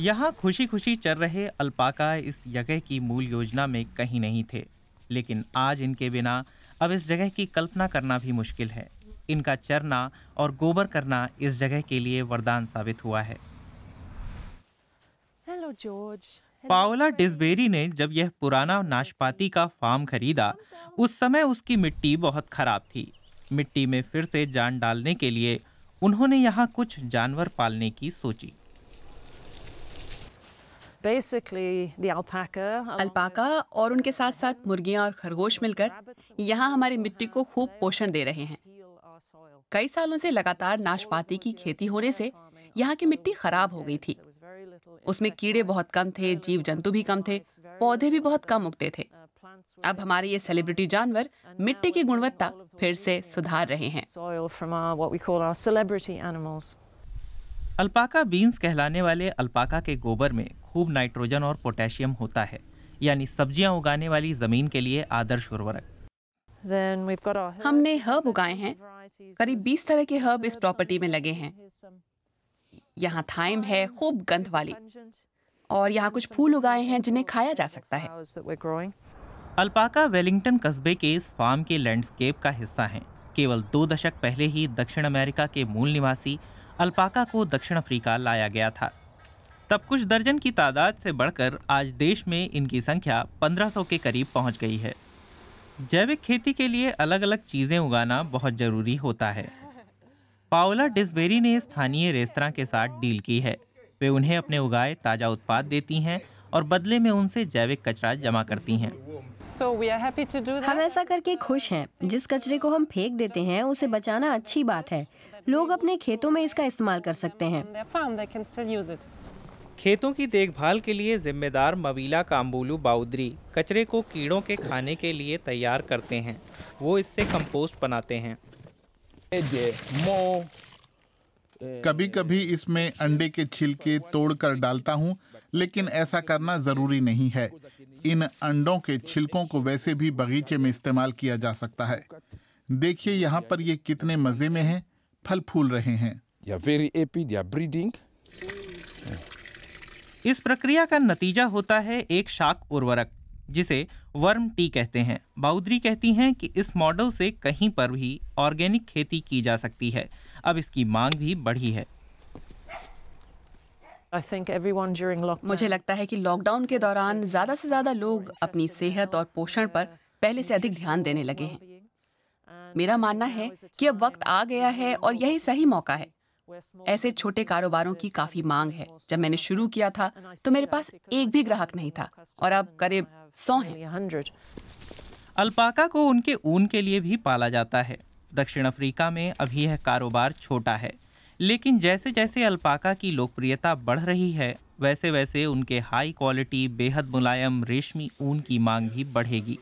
यहाँ खुशी खुशी चल रहे अल्पाका इस जगह की मूल योजना में कहीं नहीं थे लेकिन आज इनके बिना अब इस जगह की कल्पना करना भी मुश्किल है इनका चरना और गोबर करना इस जगह के लिए वरदान साबित हुआ है हेलो जॉर्ज पावला डिस्बेरी ने जब यह पुराना नाशपाती का फार्म खरीदा उस समय उसकी मिट्टी बहुत खराब थी मिट्टी में फिर से जान डालने के लिए उन्होंने यहाँ कुछ जानवर पालने की सोची अल्पाका और उनके साथ साथ मुर्गियां और खरगोश मिलकर यहाँ हमारी मिट्टी को खूब पोषण दे रहे हैं कई सालों से लगातार नाशपाती की खेती होने से यहाँ की मिट्टी खराब हो गई थी उसमें कीड़े बहुत कम थे जीव जंतु भी कम थे पौधे भी बहुत कम उगते थे अब हमारे ये सेलिब्रिटी जानवर मिट्टी की गुणवत्ता फिर से सुधार रहे हैं अल्पाका बीन्स कहलाने वाले अल्पाका के गोबर में खूब नाइट्रोजन और पोटेशियम होता है यानी सब्जियां उगाने वाली ज़मीन के लिए आदर्श उर्वरक हमने हर्ब उगाए हैं करीब 20 तरह के हर्ब इस प्रॉपर्टी में लगे हैं यहाँ थाइम है खूब गंध वाली और यहाँ कुछ फूल उगाए हैं जिन्हें खाया जा सकता है अल्पाका वेलिंगटन कस्बे के इस फार्म के लैंडस्केप का हिस्सा हैं केवल दो दशक पहले ही दक्षिण अमेरिका के मूल निवासी अल्पाका को दक्षिण अफ्रीका लाया गया था तब कुछ दर्जन की तादाद से बढ़कर आज देश में इनकी संख्या 1500 के करीब पहुंच गई है जैविक खेती के लिए अलग अलग चीज़ें उगाना बहुत ज़रूरी होता है पाओला डिस्बेरी ने स्थानीय रेस्तरा के साथ डील की है वे उन्हें अपने उगाए ताज़ा उत्पाद देती हैं और बदले में उनसे जैविक कचरा जमा करती हैं so हम ऐसा करके खुश हैं जिस कचरे को हम फेंक देते हैं उसे बचाना अच्छी बात है लोग अपने खेतों में इसका इस्तेमाल कर सकते हैं खेतों की देखभाल के लिए जिम्मेदार मवीला काम्बुलू बाउद्री कचरे को कीड़ों के खाने के लिए तैयार करते हैं वो इससे कंपोस्ट बनाते हैं कभी कभी इसमें अंडे के छिलके तोड़कर डालता हूँ लेकिन ऐसा करना ज़रूरी नहीं है इन अंडों के छिलकों को वैसे भी बगीचे में इस्तेमाल किया जा सकता है देखिए यहाँ पर ये कितने मज़े में हैं फल फूल रहे हैं इस प्रक्रिया का नतीजा होता है एक शाक उर्वरक जिसे वर्म टी कहते हैं बाउद्री कहती हैं कि इस मॉडल से कहीं पर भी ऑर्गेनिक खेती की जा सकती है अब इसकी मांग भी बढ़ी है मुझे लगता है कि लॉकडाउन के दौरान ज़्यादा से ज़्यादा लोग अपनी सेहत और पोषण पर पहले से अधिक ध्यान देने लगे हैं मेरा मानना है कि अब वक्त आ गया है और यही सही मौका है ऐसे छोटे कारोबारों की काफ़ी मांग है जब मैंने शुरू किया था तो मेरे पास एक भी ग्राहक नहीं था और अब करीब सौ हैं अल्पाका को उनके ऊन के लिए भी पाला जाता है दक्षिण अफ्रीका में अभी यह कारोबार छोटा है लेकिन जैसे जैसे अल्पाका की लोकप्रियता बढ़ रही है वैसे वैसे उनके हाई क्वालिटी बेहद मुलायम रेशमी ऊन की मांग भी बढ़ेगी